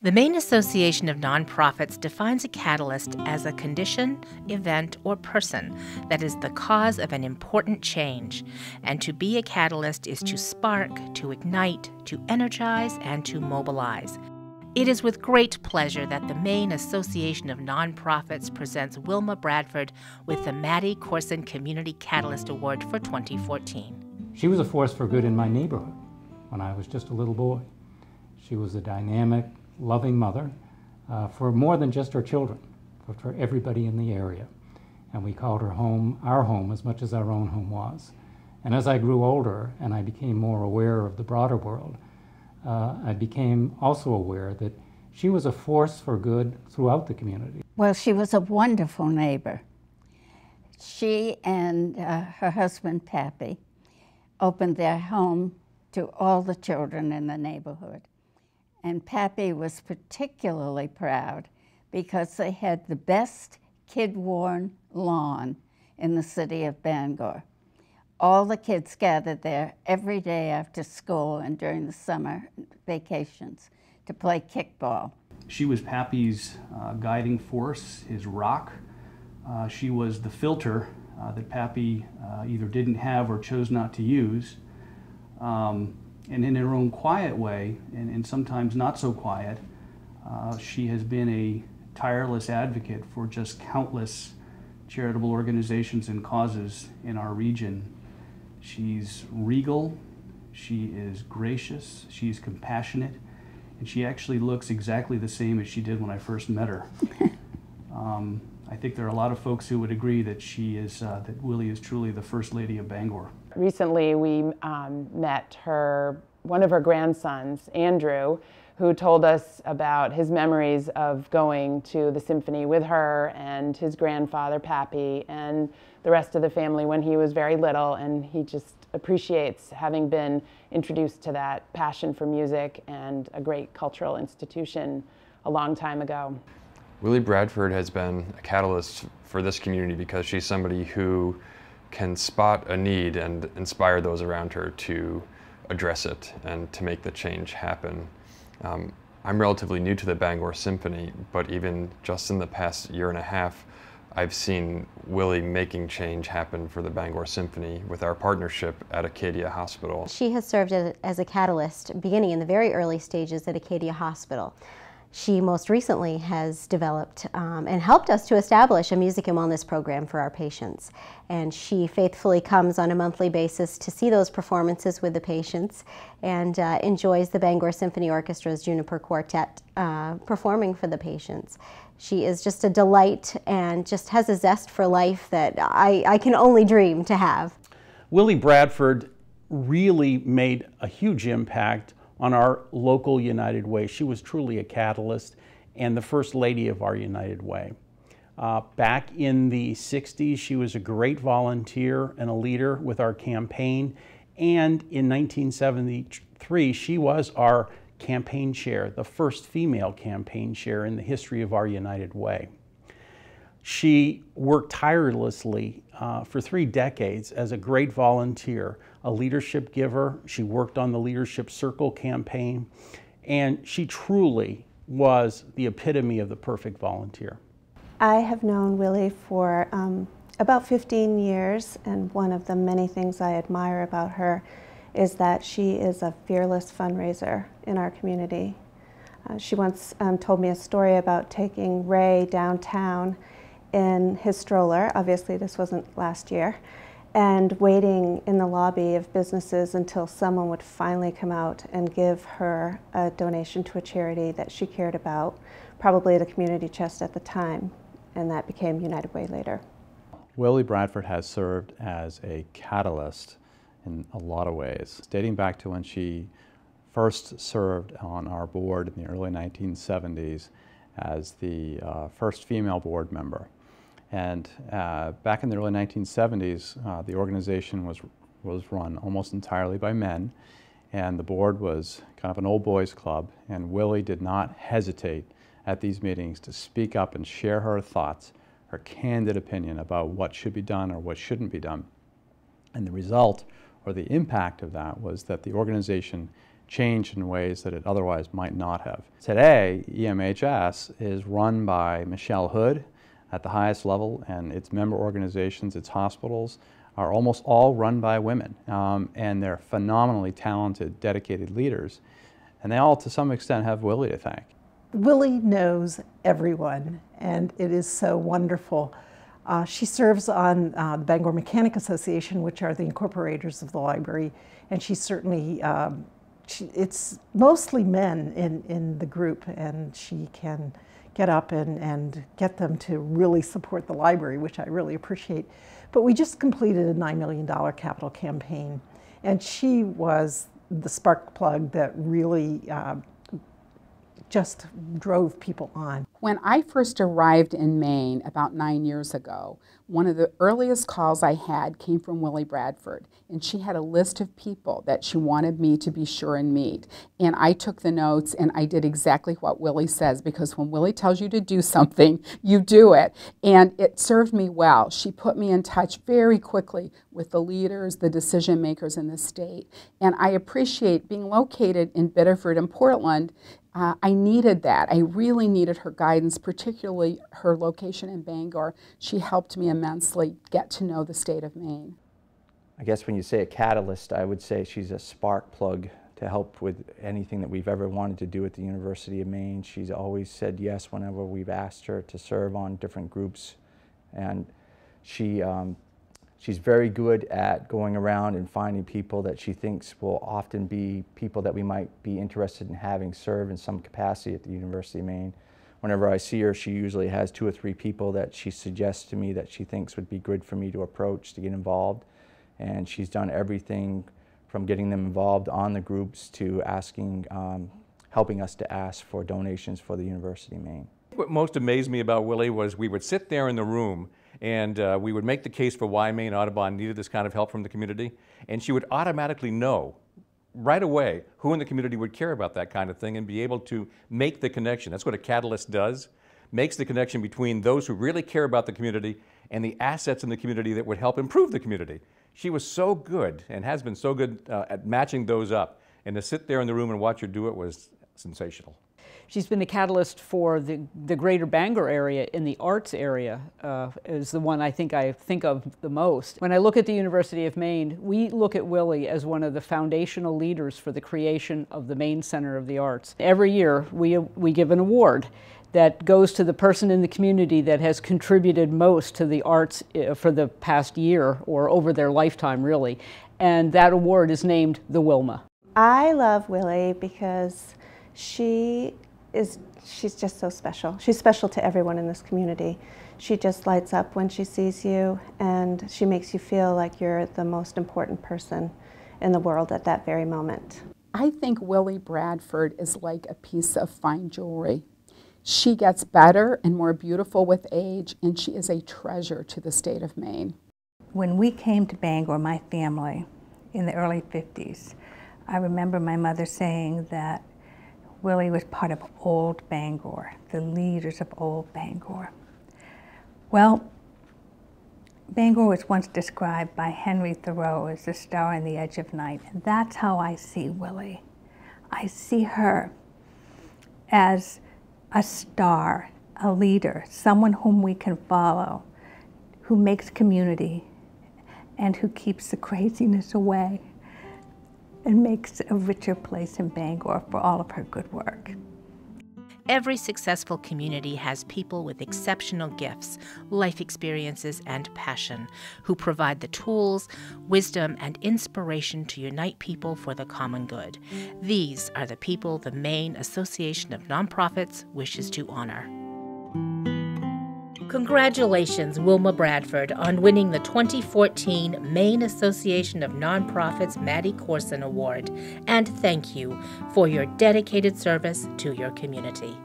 The Maine Association of Nonprofits defines a catalyst as a condition, event, or person that is the cause of an important change. And to be a catalyst is to spark, to ignite, to energize, and to mobilize. It is with great pleasure that the Maine Association of Nonprofits presents Wilma Bradford with the Maddie Corson Community Catalyst Award for 2014. She was a force for good in my neighborhood when I was just a little boy. She was a dynamic, loving mother uh, for more than just her children, but for everybody in the area. And we called her home our home as much as our own home was. And as I grew older and I became more aware of the broader world, uh, I became also aware that she was a force for good throughout the community. Well, she was a wonderful neighbor. She and uh, her husband, Pappy, opened their home to all the children in the neighborhood. And Pappy was particularly proud because they had the best kid worn lawn in the city of Bangor. All the kids gathered there every day after school and during the summer vacations to play kickball. She was Pappy's uh, guiding force, his rock. Uh, she was the filter uh, that Pappy uh, either didn't have or chose not to use. Um, and in her own quiet way, and, and sometimes not so quiet, uh, she has been a tireless advocate for just countless charitable organizations and causes in our region. She's regal, she is gracious, she's compassionate, and she actually looks exactly the same as she did when I first met her. Um, I think there are a lot of folks who would agree that she is, uh, that Willie is truly the first lady of Bangor. Recently, we um, met her, one of her grandsons, Andrew, who told us about his memories of going to the symphony with her and his grandfather, Pappy, and the rest of the family when he was very little. And he just appreciates having been introduced to that passion for music and a great cultural institution a long time ago. Willie Bradford has been a catalyst for this community because she's somebody who can spot a need and inspire those around her to address it and to make the change happen. Um, I'm relatively new to the Bangor Symphony, but even just in the past year and a half, I've seen Willie making change happen for the Bangor Symphony with our partnership at Acadia Hospital. She has served as a catalyst beginning in the very early stages at Acadia Hospital. She most recently has developed um, and helped us to establish a music and wellness program for our patients. And she faithfully comes on a monthly basis to see those performances with the patients and uh, enjoys the Bangor Symphony Orchestra's Juniper Quartet uh, performing for the patients. She is just a delight and just has a zest for life that I, I can only dream to have. Willie Bradford really made a huge impact on our local United Way. She was truly a catalyst and the first lady of our United Way. Uh, back in the 60s, she was a great volunteer and a leader with our campaign. And in 1973, she was our campaign chair, the first female campaign chair in the history of our United Way. She worked tirelessly uh, for three decades as a great volunteer, a leadership giver. She worked on the Leadership Circle campaign, and she truly was the epitome of the perfect volunteer. I have known Willie for um, about 15 years, and one of the many things I admire about her is that she is a fearless fundraiser in our community. Uh, she once um, told me a story about taking Ray downtown in his stroller, obviously this wasn't last year, and waiting in the lobby of businesses until someone would finally come out and give her a donation to a charity that she cared about, probably the community chest at the time, and that became United Way later. Willie Bradford has served as a catalyst in a lot of ways, dating back to when she first served on our board in the early 1970s as the uh, first female board member. And uh, back in the early 1970s, uh, the organization was, was run almost entirely by men, and the board was kind of an old boys club, and Willie did not hesitate at these meetings to speak up and share her thoughts, her candid opinion about what should be done or what shouldn't be done. And the result, or the impact of that, was that the organization changed in ways that it otherwise might not have. Today, EMHS is run by Michelle Hood, at the highest level, and its member organizations, its hospitals, are almost all run by women. Um, and they're phenomenally talented, dedicated leaders. And they all, to some extent, have Willie to thank. Willie knows everyone, and it is so wonderful. Uh, she serves on uh, the Bangor Mechanic Association, which are the incorporators of the library, and she certainly, um, she, it's mostly men in, in the group, and she can get up and, and get them to really support the library, which I really appreciate. But we just completed a $9 million capital campaign, and she was the spark plug that really uh, just drove people on. When I first arrived in Maine about nine years ago, one of the earliest calls I had came from Willie Bradford, and she had a list of people that she wanted me to be sure and meet. And I took the notes and I did exactly what Willie says because when Willie tells you to do something, you do it. And it served me well. She put me in touch very quickly with the leaders, the decision makers in the state. And I appreciate being located in Biddeford and Portland uh, I needed that. I really needed her guidance, particularly her location in Bangor. She helped me immensely get to know the state of Maine. I guess when you say a catalyst, I would say she's a spark plug to help with anything that we've ever wanted to do at the University of Maine. She's always said yes whenever we've asked her to serve on different groups. And she um, She's very good at going around and finding people that she thinks will often be people that we might be interested in having serve in some capacity at the University of Maine. Whenever I see her, she usually has two or three people that she suggests to me that she thinks would be good for me to approach to get involved. And she's done everything from getting them involved on the groups to asking, um, helping us to ask for donations for the University of Maine. What most amazed me about Willie was we would sit there in the room and uh, we would make the case for why Maine Audubon needed this kind of help from the community, and she would automatically know right away who in the community would care about that kind of thing and be able to make the connection. That's what a catalyst does, makes the connection between those who really care about the community and the assets in the community that would help improve the community. She was so good and has been so good uh, at matching those up. And to sit there in the room and watch her do it was sensational. She's been a catalyst for the, the greater Bangor area in the arts area uh, is the one I think I think of the most. When I look at the University of Maine, we look at Willie as one of the foundational leaders for the creation of the Maine Center of the Arts. Every year we, we give an award that goes to the person in the community that has contributed most to the arts uh, for the past year or over their lifetime really. And that award is named the Wilma. I love Willie because she is she's just so special. She's special to everyone in this community. She just lights up when she sees you and she makes you feel like you're the most important person in the world at that very moment. I think Willie Bradford is like a piece of fine jewelry. She gets better and more beautiful with age and she is a treasure to the state of Maine. When we came to Bangor, my family, in the early 50s, I remember my mother saying that Willie was part of Old Bangor, the leaders of Old Bangor. Well, Bangor was once described by Henry Thoreau as the star in the edge of night. And that's how I see Willie. I see her as a star, a leader, someone whom we can follow, who makes community, and who keeps the craziness away and makes a richer place in Bangor for all of her good work. Every successful community has people with exceptional gifts, life experiences, and passion who provide the tools, wisdom, and inspiration to unite people for the common good. These are the people the Maine Association of Nonprofits wishes to honor. Congratulations, Wilma Bradford, on winning the 2014 Maine Association of Nonprofits Maddie Corson Award, and thank you for your dedicated service to your community.